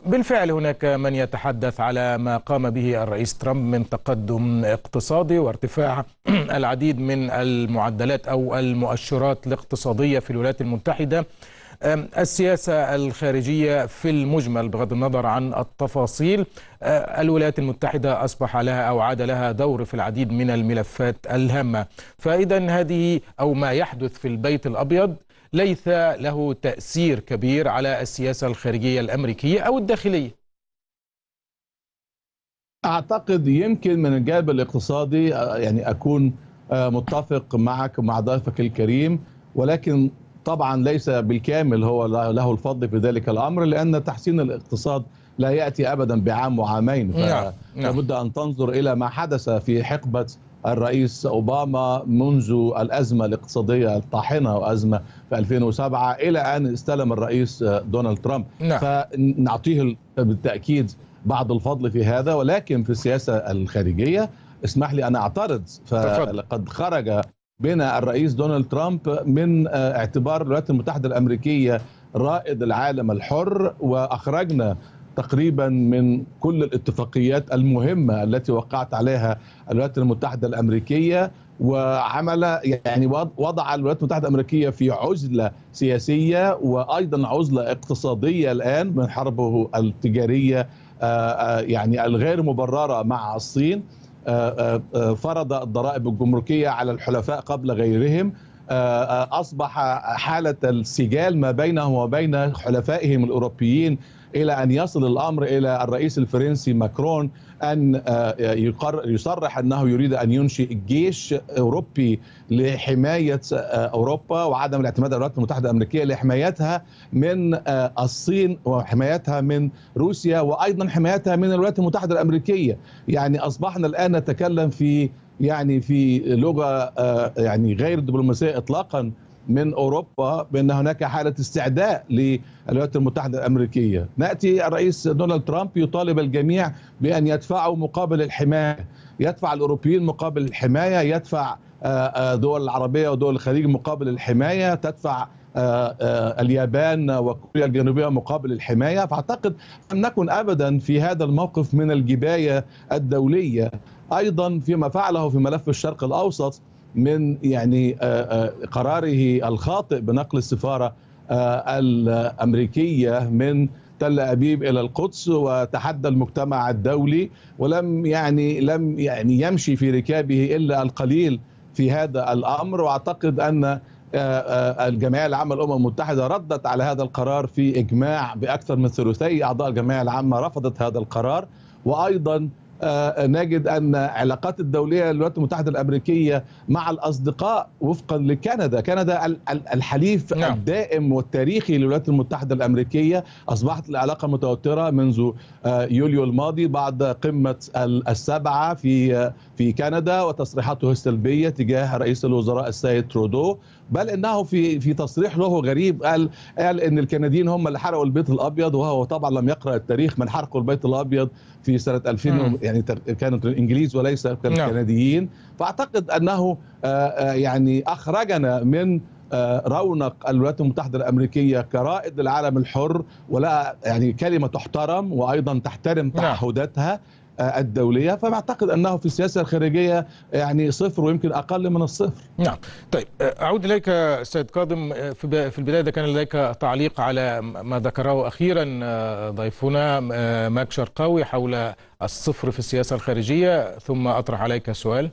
بالفعل هناك من يتحدث على ما قام به الرئيس ترامب من تقدم اقتصادي وارتفاع العديد من المعدلات أو المؤشرات الاقتصادية في الولايات المتحدة السياسة الخارجية في المجمل بغض النظر عن التفاصيل أه، الولايات المتحدة أصبح لها أو عاد لها دور في العديد من الملفات الهامة فإذا هذه أو ما يحدث في البيت الأبيض ليس له تأثير كبير على السياسة الخارجية الأمريكية أو الداخلية أعتقد يمكن من الجانب الاقتصادي أه، يعني أكون أه، متفق معك ومع ضيفك الكريم ولكن طبعا ليس بالكامل هو له الفضل في ذلك الامر لان تحسين الاقتصاد لا ياتي ابدا بعام وعامين فلابد نعم، نعم. ان تنظر الى ما حدث في حقبه الرئيس اوباما منذ الازمه الاقتصاديه الطاحنه وازمه في 2007 الى ان استلم الرئيس دونالد ترامب نعم. فنعطيه بالتاكيد بعض الفضل في هذا ولكن في السياسه الخارجيه اسمح لي ان اعترض فقد خرج بين الرئيس دونالد ترامب من آه، اعتبار الولايات المتحده الامريكيه رائد العالم الحر واخرجنا تقريبا من كل الاتفاقيات المهمه التي وقعت عليها الولايات المتحده الامريكيه وعمل يعني وضع الولايات المتحده الامريكيه في عزله سياسيه وايضا عزله اقتصاديه الان من حربه التجاريه آه، آه، يعني الغير مبرره مع الصين آه، آه، آه، فرض الضرائب الجمركيه على الحلفاء قبل غيرهم اصبح حاله السجال ما بينه وبين حلفائهم الاوروبيين الى ان يصل الامر الى الرئيس الفرنسي ماكرون ان آه، يصرح انه يريد ان ينشئ جيش اوروبي لحمايه آه، اوروبا وعدم الاعتماد على الولايات المتحده الامريكيه لحمايتها من آه، الصين وحمايتها من روسيا وايضا حمايتها من الولايات المتحده الامريكيه يعني اصبحنا الان نتكلم في يعني في لغه يعني غير دبلوماسيه اطلاقا من اوروبا بان هناك حاله استعداء للولايات المتحده الامريكيه، ناتي الرئيس دونالد ترامب يطالب الجميع بان يدفعوا مقابل الحمايه، يدفع الاوروبيين مقابل الحمايه، يدفع آه، آه، دول العربيه ودول الخليج مقابل الحمايه، تدفع آه، اليابان وكوريا الجنوبيه مقابل الحمايه، فاعتقد لم نكن ابدا في هذا الموقف من الجبايه الدوليه، ايضا فيما فعله في ملف الشرق الاوسط من يعني آه، آه، قراره الخاطئ بنقل السفاره آه، الامريكيه من تل ابيب الى القدس وتحدى المجتمع الدولي ولم يعني لم يعني يمشي في ركابه الا القليل في هذا الامر واعتقد ان الجمعيه العامه للامم المتحده ردت على هذا القرار في اجماع باكثر من ثلثي اعضاء الجمعيه العامه رفضت هذا القرار وايضا آه، نجد أن علاقات الدولية للولايات المتحدة الأمريكية مع الأصدقاء وفقا لكندا كندا الحليف نعم. الدائم والتاريخي للولايات المتحدة الأمريكية أصبحت العلاقة متوترة منذ آه، يوليو الماضي بعد قمة السبعة في آه، في كندا وتصريحاته السلبيه تجاه رئيس الوزراء السيد ترودو بل انه في في تصريح له غريب قال قال ان الكنديين هم اللي حرقوا البيت الابيض وهو طبعا لم يقرا التاريخ من حرقوا البيت الابيض في سنه 2000 مم. يعني كانت الانجليز وليس كانوا نعم. الكنديين فاعتقد انه آه، آه، يعني اخرجنا من آه، رونق الولايات المتحده الامريكيه كرائد للعالم الحر ولا يعني كلمه تحترم وايضا تحترم نعم. تعهداتها آه، الدولية فبعتقد أنه في السياسة الخارجية آه، يعني صفر ويمكن أقل من الصفر نعم طيب آه، أعود إليك سيد كاظم في البداية كان لديك تعليق على ما ذكره أخيرا ضيفنا ماك شرقاوي حول الصفر في السياسة الخارجية ثم أطرح عليك سؤال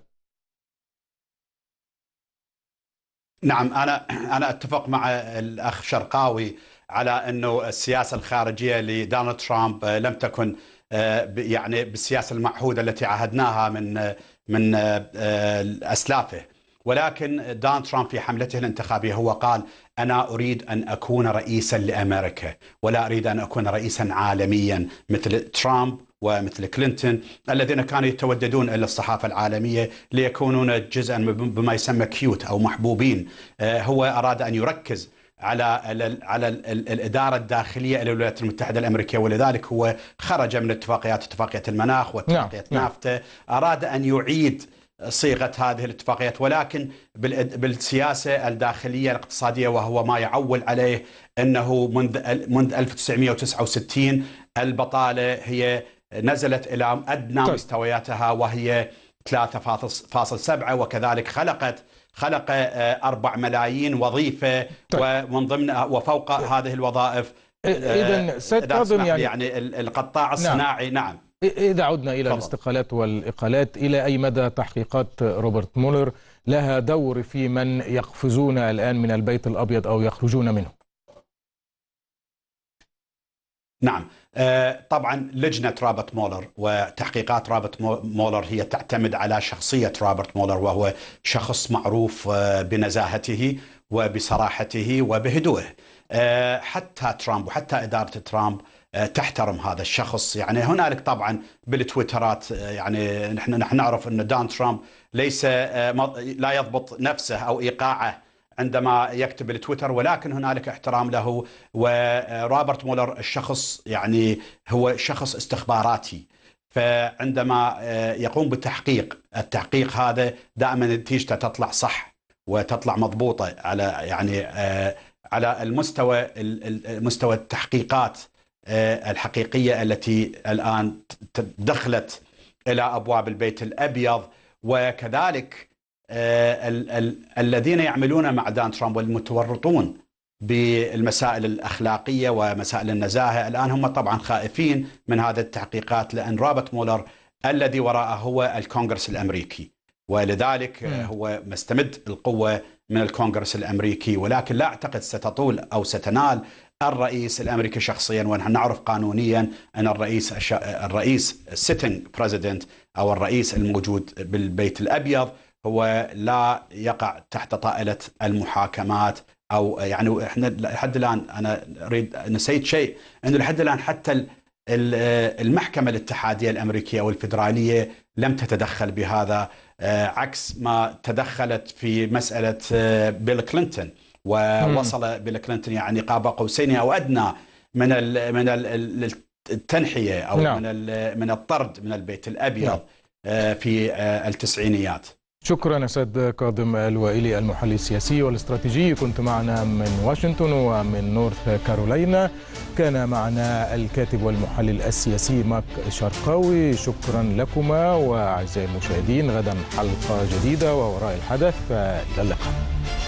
نعم أنا أنا أتفق مع الأخ شرقاوي على أنه السياسة الخارجية لدونالد ترامب لم تكن آه، يعني بالسياسه المعهوده التي عهدناها من من آه، اسلافه ولكن دون ترامب في حملته الانتخابيه هو قال انا اريد ان اكون رئيسا لامريكا ولا اريد ان اكون رئيسا عالميا مثل ترامب ومثل كلينتون الذين كانوا يتوددون الى الصحافه العالميه ليكونون جزءا بما يسمى كيوت او محبوبين آه، هو اراد ان يركز على على الاداره الداخليه للولايات المتحده الامريكيه ولذلك هو خرج من اتفاقيات اتفاقيه المناخ نعم، واتفاقيه نافتا نعم. اراد ان يعيد صيغه هذه الاتفاقيات ولكن بالسياسه الداخليه الاقتصاديه وهو ما يعول عليه انه منذ منذ 1969 البطاله هي نزلت الى ادنى طيب. مستوياتها وهي 3.7 وكذلك خلقت خلق آه، أربع ملايين وظيفة طيب. ومن ضمن آه، وفوق هذه الوظائف آه، إذا ستظن يعني, يعني القطاع نعم. الصناعي نعم, نعم. إذا عدنا إلى فضل. الاستقالات والإقالات إلى أي مدى تحقيقات روبرت مولر لها دور في من يقفزون الآن من البيت الأبيض أو يخرجون منه نعم آه، طبعا لجنة رابرت مولر وتحقيقات رابرت مولر هي تعتمد على شخصية رابرت مولر وهو شخص معروف آه، بنزاهته وبصراحته وبهدوءه آه، حتى ترامب وحتى إدارة ترامب تحترم هذا الشخص يعني هنالك طبعا بالتويترات يعني نحن نحن نعرف أن دان ترامب ليس لا يضبط نفسه أو إيقاعه عندما يكتب التويتر ولكن هنالك احترام له ورابرت مولر الشخص يعني هو شخص استخباراتي فعندما آه، يقوم بالتحقيق التحقيق هذا دائما نتيجته تطلع صح وتطلع مضبوطه على يعني آه، على المستوى مستوى التحقيقات آه، الحقيقيه التي الان دخلت الى ابواب البيت الابيض وكذلك آه، ال ال الذين يعملون مع دان ترامب والمتورطون بالمسائل الأخلاقية ومسائل النزاهة الآن هم طبعا خائفين من هذه التحقيقات لأن رابط مولر الذي وراءه هو الكونغرس الأمريكي ولذلك هو مستمد القوة من الكونغرس الأمريكي ولكن لا أعتقد ستطول أو ستنال الرئيس الامريكي شخصيا ونحن نعرف قانونيا ان الرئيس الرئيس سيتنج بريزيدنت او الرئيس الموجود بالبيت الابيض هو لا يقع تحت طائله المحاكمات او يعني احنا لحد الان انا اريد نسيت شيء انه لحد الان حتى المحكمه الاتحاديه الامريكيه والفدراليه لم تتدخل بهذا آه، عكس ما تدخلت في مساله آه، بيل كلينتون ووصل بيل كلينتون يعني قاب قوسين او ادنى من من ال التنحيه او نعم. من من الطرد من البيت الابيض نعم. آه، في التسعينيات شكرا يا سيد كاظم الوائلي المحلل السياسي والاستراتيجي كنت معنا من واشنطن ومن نورث كارولينا كان معنا الكاتب والمحلل السياسي ماك شرقاوي شكرا لكما وأعزائي المشاهدين غدا حلقة جديدة ووراء الحدث إلى اللقاء